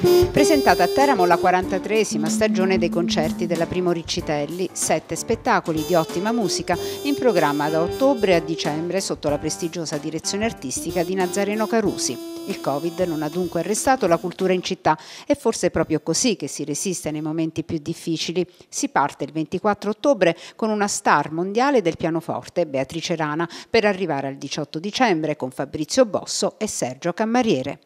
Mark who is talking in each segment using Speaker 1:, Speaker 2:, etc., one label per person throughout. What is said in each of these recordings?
Speaker 1: Presentata a Teramo la 43esima stagione dei concerti della Primo Riccitelli, sette spettacoli di ottima musica in programma da ottobre a dicembre sotto la prestigiosa direzione artistica di Nazareno Carusi. Il Covid non ha dunque arrestato la cultura in città e forse è proprio così che si resiste nei momenti più difficili. Si parte il 24 ottobre con una star mondiale del pianoforte, Beatrice Rana, per arrivare al 18
Speaker 2: dicembre con Fabrizio Bosso e Sergio Cammariere.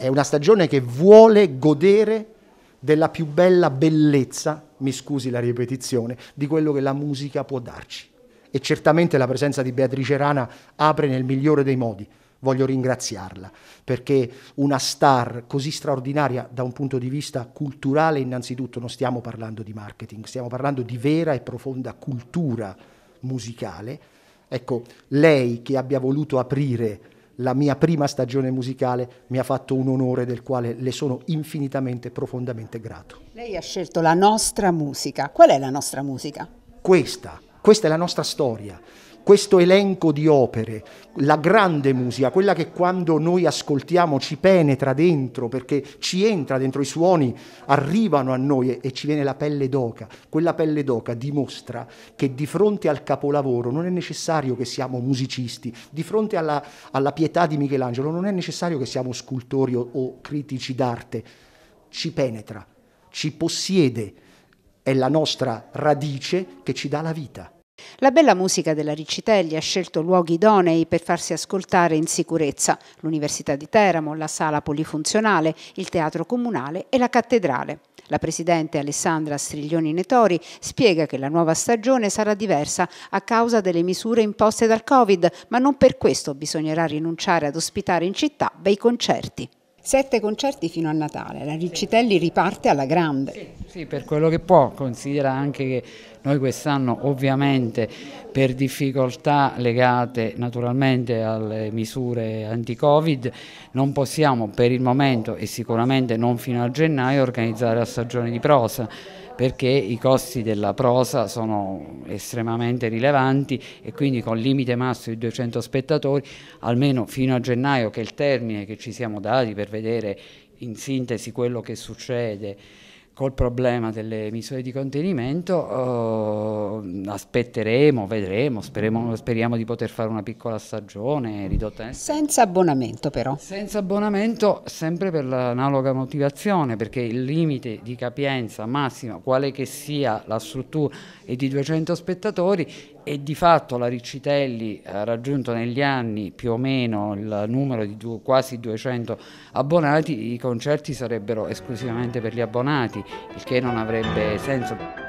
Speaker 2: È una stagione che vuole godere della più bella bellezza, mi scusi la ripetizione, di quello che la musica può darci. E certamente la presenza di Beatrice Rana apre nel migliore dei modi. Voglio ringraziarla perché una star così straordinaria da un punto di vista culturale, innanzitutto non stiamo parlando di marketing, stiamo parlando di vera e profonda cultura musicale. Ecco, lei che abbia voluto aprire la mia prima stagione musicale mi ha fatto un onore del quale le sono infinitamente, profondamente grato.
Speaker 1: Lei ha scelto la nostra musica. Qual è la nostra musica?
Speaker 2: Questa, questa è la nostra storia questo elenco di opere, la grande musica, quella che quando noi ascoltiamo ci penetra dentro, perché ci entra dentro i suoni, arrivano a noi e, ci viene la pelle d'oca. Quella pelle d'oca dimostra che di fronte al capolavoro non è necessario che siamo musicisti, di fronte alla, alla pietà di Michelangelo non è necessario che siamo scultori o, o critici d'arte, ci penetra, ci possiede, è la nostra radice che ci dà la vita.
Speaker 1: La bella musica della Riccitelli ha scelto luoghi idonei per farsi ascoltare in sicurezza, l'Università di Teramo, la sala polifunzionale, il teatro comunale e la cattedrale. La presidente Alessandra Striglioni Netori spiega che la nuova stagione sarà diversa a causa delle misure imposte dal Covid, ma non per questo bisognerà rinunciare ad ospitare in città bei concerti. Sette concerti fino a Natale, la Riccitelli riparte alla grande.
Speaker 3: Sì, per quello che può, considera anche che noi quest'anno ovviamente per difficoltà legate naturalmente alle misure anti-Covid non possiamo per il momento e sicuramente non fino a gennaio organizzare la stagione di prosa perché i costi della prosa sono estremamente rilevanti e quindi con limite massimo di 200 spettatori, almeno fino a gennaio che è il termine che ci siamo dati per vedere in sintesi quello che succede col problema delle misure di contenimento eh, aspetteremo, vedremo, speriamo, speriamo di poter fare una piccola stagione ridotta. Nel... Senza abbonamento però. Senza abbonamento sempre per l'analoga motivazione perché il limite di capienza massima, quale che sia la struttura, è di 200 spettatori e di fatto la Riccitelli ha raggiunto negli anni più o meno il numero di due, quasi 200 abbonati, i concerti sarebbero esclusivamente per gli abbonati, il che non avrebbe senso.